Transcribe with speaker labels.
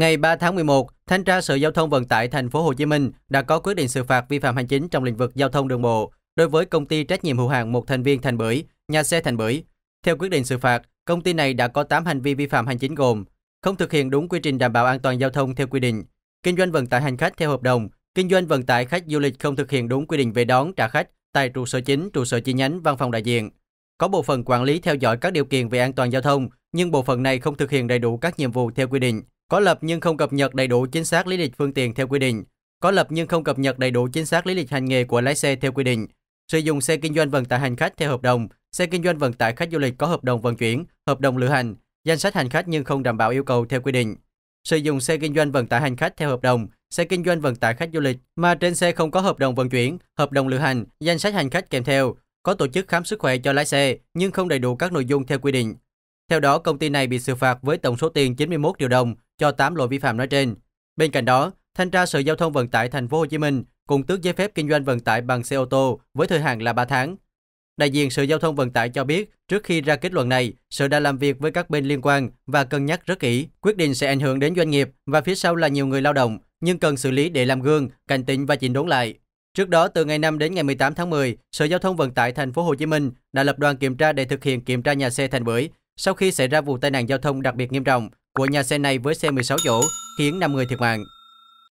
Speaker 1: Ngày 3 tháng 11, Thanh tra Sở Giao thông Vận tải Thành phố Hồ Chí Minh đã có quyết định xử phạt vi phạm hành chính trong lĩnh vực giao thông đường bộ đối với công ty trách nhiệm hữu hạn một thành viên Thành Bưởi, nhà xe Thành Bưởi. Theo quyết định xử phạt, công ty này đã có 8 hành vi vi phạm hành chính gồm không thực hiện đúng quy trình đảm bảo an toàn giao thông theo quy định, kinh doanh vận tải hành khách theo hợp đồng, kinh doanh vận tải khách du lịch không thực hiện đúng quy định về đón trả khách tại trụ sở chính, trụ sở chi nhánh, văn phòng đại diện. Có bộ phận quản lý theo dõi các điều kiện về an toàn giao thông, nhưng bộ phận này không thực hiện đầy đủ các nhiệm vụ theo quy định. Có lập nhưng không cập nhật đầy đủ chính xác lý lịch phương tiện theo quy định. Có lập nhưng không cập nhật đầy đủ chính xác lý lịch hành nghề của lái xe theo quy định. Sử dụng xe kinh doanh vận tải hành khách theo hợp đồng, xe kinh doanh vận tải khách du lịch có hợp đồng vận chuyển, hợp đồng lữ hành, danh sách hành khách nhưng không đảm bảo yêu cầu theo quy định. Sử dụng xe kinh doanh vận tải hành khách theo hợp đồng, xe kinh doanh vận tải khách du lịch mà trên xe không có hợp đồng vận chuyển, hợp đồng lữ hành, danh sách hành khách kèm theo, có tổ chức khám sức khỏe cho lái xe nhưng không đầy đủ các nội dung theo quy định, theo đó, công ty này bị xử phạt với tổng số tiền 91 triệu đồng cho 8 lỗi vi phạm nói trên. Bên cạnh đó, Thanh tra Sở Giao thông Vận tải Thành phố Hồ Chí Minh cùng tước giấy phép kinh doanh vận tải bằng xe ô tô với thời hạn là 3 tháng. Đại diện Sở Giao thông Vận tải cho biết, trước khi ra kết luận này, Sở đã làm việc với các bên liên quan và cân nhắc rất kỹ. Quyết định sẽ ảnh hưởng đến doanh nghiệp và phía sau là nhiều người lao động, nhưng cần xử lý để làm gương, cảnh tỉnh và chỉnh đốn lại. Trước đó, từ ngày 5 đến ngày 18 tháng 10, Sở Giao thông Vận tải Thành phố Hồ Chí Minh đã lập đoàn kiểm tra để thực hiện kiểm tra nhà xe Thành Bưởi sau khi xảy ra vụ tai nạn giao thông đặc biệt nghiêm trọng của nhà xe này với xe 16 chỗ khiến 5 người thiệt mạng.